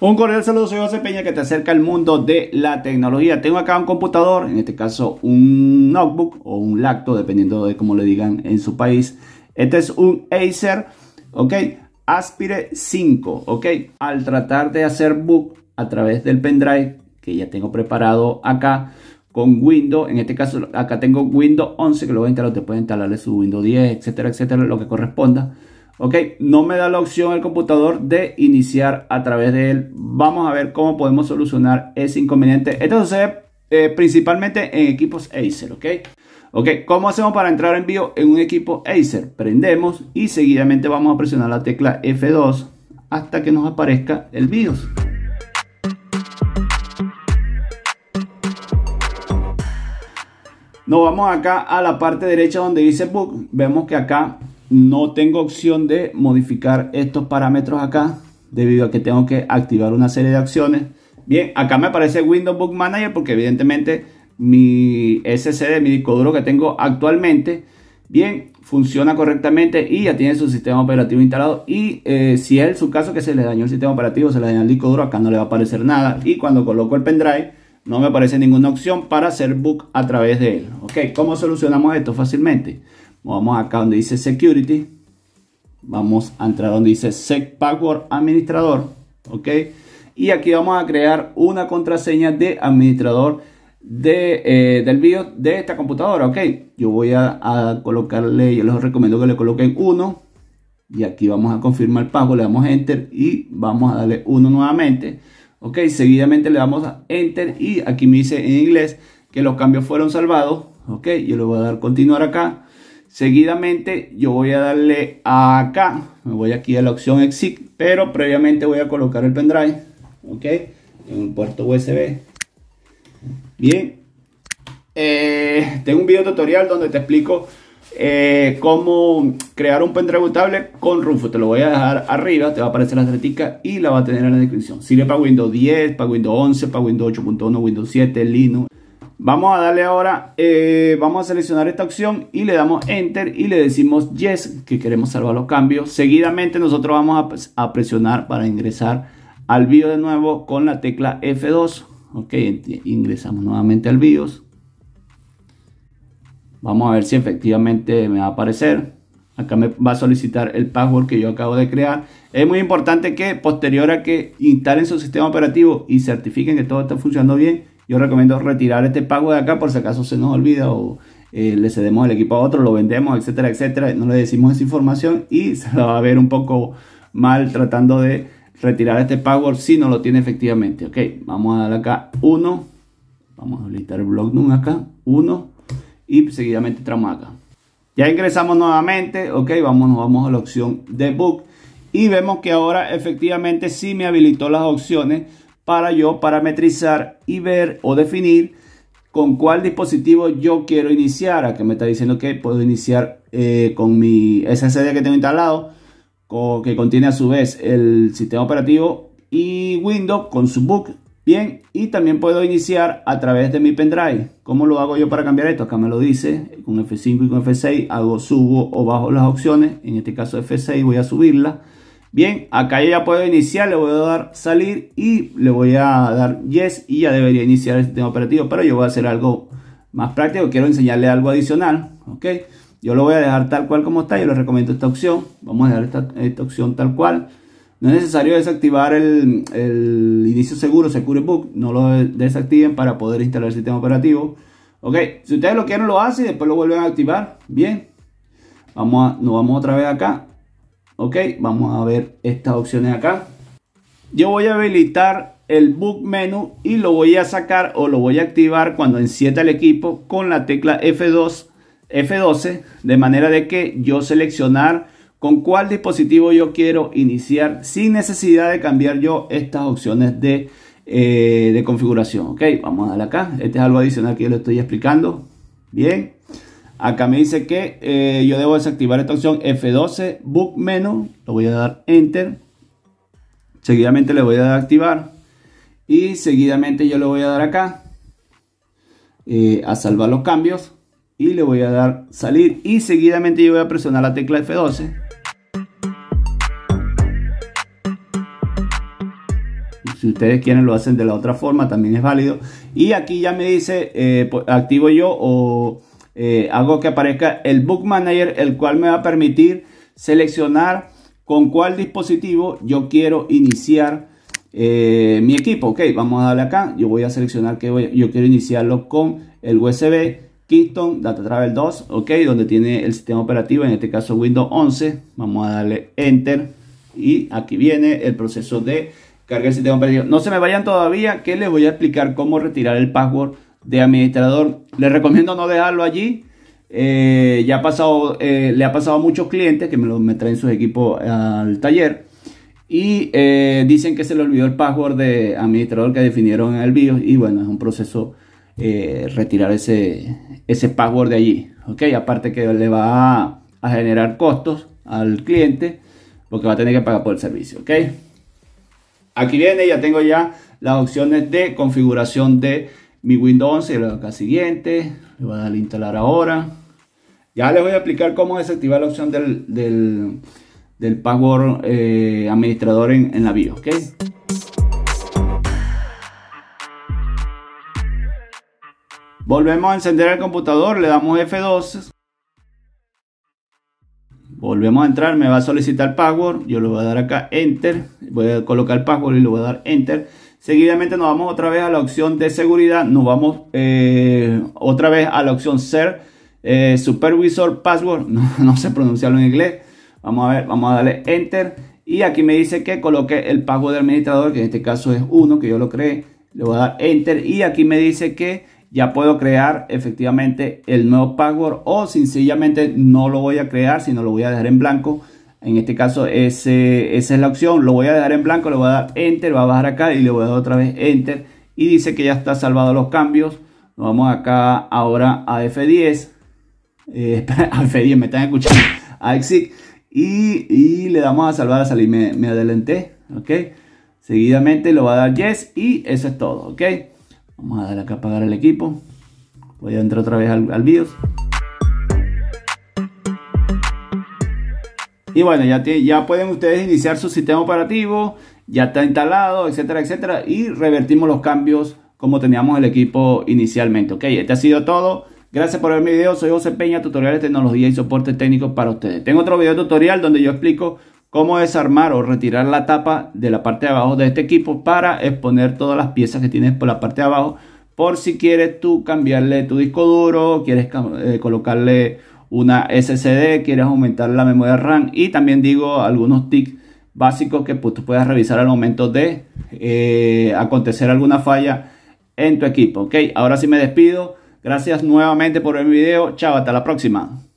Un cordial saludo, soy José Peña que te acerca al mundo de la tecnología. Tengo acá un computador, en este caso un notebook o un lacto, dependiendo de cómo le digan en su país. Este es un Acer, ok, Aspire 5, ok. Al tratar de hacer book a través del pendrive que ya tengo preparado acá con Windows, en este caso acá tengo Windows 11 que lo voy a instalar, te pueden instalarle su Windows 10, etcétera, etcétera, lo que corresponda. Ok, no me da la opción el computador de iniciar a través de él. Vamos a ver cómo podemos solucionar ese inconveniente. Esto sucede eh, principalmente en equipos Acer, ok. Ok, ¿cómo hacemos para entrar en vivo en un equipo Acer? Prendemos y seguidamente vamos a presionar la tecla F2 hasta que nos aparezca el BIOS. Nos vamos acá a la parte derecha donde dice Book. Vemos que acá no tengo opción de modificar estos parámetros acá debido a que tengo que activar una serie de acciones. Bien, acá me aparece Windows Book Manager porque evidentemente mi SSD, mi disco duro que tengo actualmente, bien, funciona correctamente y ya tiene su sistema operativo instalado. Y eh, si es su caso que se le dañó el sistema operativo, se le dañó el disco duro, acá no le va a aparecer nada. Y cuando coloco el pendrive, no me aparece ninguna opción para hacer book a través de él. Ok, ¿cómo solucionamos esto fácilmente? vamos acá donde dice security vamos a entrar donde dice set password administrador ok y aquí vamos a crear una contraseña de administrador de, eh, del BIOS de esta computadora ok yo voy a, colocarle yo les recomiendo que le coloquen uno. y aquí vamos a confirmar el pago, le damos enter y vamos a darle uno nuevamente. Ok, seguidamente le damos a enter y aquí me dice en inglés que los cambios fueron salvados. Ok, yo le voy a dar continuar acá. Seguidamente yo voy a darle acá, me voy aquí a la opción exit, pero previamente voy a colocar el pendrive, ok, en un puerto USB. Bien, eh, tengo un video tutorial donde te explico eh, cómo crear un pendrive bootable con Rufus. Te lo voy a dejar arriba, te va a aparecer la estadística y la va a tener en la descripción. Sirve para Windows 10, para Windows 11, para Windows 8.1, Windows 7, Linux. Vamos a darle ahora, eh, vamos a seleccionar esta opción y le damos Enter y le decimos Yes, que queremos salvar los cambios. Seguidamente nosotros vamos a, a presionar para ingresar al BIOS de nuevo con la tecla F2. Ok, ingresamos nuevamente al BIOS. Vamos a ver si efectivamente me va a aparecer. Acá me va a solicitar el password que yo acabo de crear. Es muy importante que posterior a que instalen su sistema operativo y certifiquen que todo está funcionando bien, yo recomiendo retirar este pago de acá por si acaso se nos olvida o eh, le cedemos el equipo a otro, lo vendemos, etcétera, etcétera. No le decimos esa información y se va a ver un poco mal tratando de retirar este pago si no lo tiene efectivamente. Ok, vamos a dar acá 1. Vamos a habilitar el blog num acá, 1. Y seguidamente entramos acá. Ya ingresamos nuevamente, ok, vamos, vamos a la opción debug Y vemos que ahora efectivamente sí me habilitó las opciones para yo parametrizar y ver o definir con cuál dispositivo yo quiero iniciar. Aquí me está diciendo que puedo iniciar eh, con mi SSD que tengo instalado, que contiene a su vez el sistema operativo y Windows con su book. Bien, y también puedo iniciar a través de mi pendrive. ¿Cómo lo hago yo para cambiar esto? Acá me lo dice, con F5 y con F6 hago, subo o bajo las opciones. En este caso F6 voy a subirla Bien, acá ya puedo iniciar, le voy a dar salir y le voy a dar yes y ya debería iniciar el este sistema operativo, pero yo voy a hacer algo más práctico, quiero enseñarle algo adicional, ok. Yo lo voy a dejar tal cual como está, yo les recomiendo esta opción, vamos a dejar esta, opción tal cual. No es necesario desactivar el, inicio seguro, Secure Book, no lo desactiven para poder instalar el sistema operativo. Ok, si ustedes lo quieren lo hacen y después lo vuelven a activar, bien. Vamos a, nos vamos otra vez acá ok vamos a ver estas opciones acá yo voy a habilitar el book menu y lo voy a sacar o lo voy a activar cuando encienda el equipo con la tecla F2 F12 de manera de que yo seleccionar con cuál dispositivo yo quiero iniciar sin necesidad de cambiar yo estas opciones de, eh, de configuración ok vamos a darle acá este es algo adicional que yo le estoy explicando bien Acá me dice que eh, yo debo desactivar esta opción F12 book MENU Lo voy a dar enter. Seguidamente le voy a dar activar. Y seguidamente yo le voy a dar acá eh, a salvar los cambios. Y le voy a dar salir. Y seguidamente yo voy a presionar la tecla F12. si ustedes quieren lo hacen de la otra forma, también es válido. Y aquí ya me dice, eh, activo yo o hago eh, que aparezca el Book Manager, el cual me va a permitir seleccionar con cuál dispositivo yo quiero iniciar eh, mi equipo. Ok, vamos a darle acá. Yo voy a seleccionar que voy, yo quiero iniciarlo con el USB Kingston Data Travel 2, ok, donde tiene el sistema operativo, en este caso Windows 11. Vamos a darle Enter y aquí viene el proceso de cargar el sistema operativo. No se me vayan todavía que les voy a explicar cómo retirar el password de administrador. le recomiendo no dejarlo allí. Eh, ya ha pasado, eh, le ha pasado a muchos clientes que me, lo, me traen sus equipos al taller y eh, dicen que se le olvidó el password de administrador que definieron en el BIOS y bueno, es un proceso retirar ese, ese password de allí. ok Aparte que le va a, a generar costos al cliente porque va a tener que pagar por el servicio. ok Aquí viene, ya tengo ya las opciones de configuración de mi Windows 11 le doy acá siguiente, le voy a dar instalar ahora. Ya les voy a explicar cómo desactivar la opción del, del, del password eh, administrador en, la BIOS, Okay. Volvemos a encender el computador, le damos F2. Volvemos a entrar, me va a solicitar password, yo le voy a dar acá Enter, voy a colocar el password y le voy a dar Enter Seguidamente nos vamos otra vez a la opción de seguridad. Nos vamos eh, otra vez a la opción ser eh, supervisor password. No, sé pronunciarlo en inglés. Vamos a ver, vamos a darle enter. Y aquí me dice que coloque el password del administrador, que en este caso es uno, que yo lo creé. Le voy a dar enter. Y aquí me dice que ya puedo crear efectivamente el nuevo password o sencillamente no lo voy a crear, sino lo voy a dejar en blanco en este caso esa es la opción. Lo voy a dejar en blanco, le voy a dar Enter, va a bajar acá y le voy a dar otra vez Enter. Y dice que ya está salvado los cambios. vamos acá ahora a F10. Eh, a F10, me están escuchando. A Exit. Y, le damos a salvar a salir. Me, adelanté. Ok. Seguidamente lo va a dar Yes. Y eso es todo. Ok. Vamos a dar acá a apagar el equipo. Voy a entrar otra vez al, al BIOS. Y bueno, ya, ya pueden ustedes iniciar su sistema operativo, ya está instalado, etcétera, etcétera. Y revertimos los cambios como teníamos el equipo inicialmente. Ok, este ha sido todo. Gracias por ver mi video. Soy José Peña, tutoriales, tecnología y soporte técnico para ustedes. Tengo otro video tutorial donde yo explico cómo desarmar o retirar la tapa de la parte de abajo de este equipo para exponer todas las piezas que tienes por la parte de abajo por si quieres tú cambiarle tu disco duro, quieres eh, colocarle una SSD, quieres aumentar la memoria RAM y también digo algunos tics básicos que pues, tú puedas revisar al momento de eh, acontecer alguna falla en tu equipo. Ok, ahora sí me despido. Gracias nuevamente por ver mi video. Chao, hasta la próxima.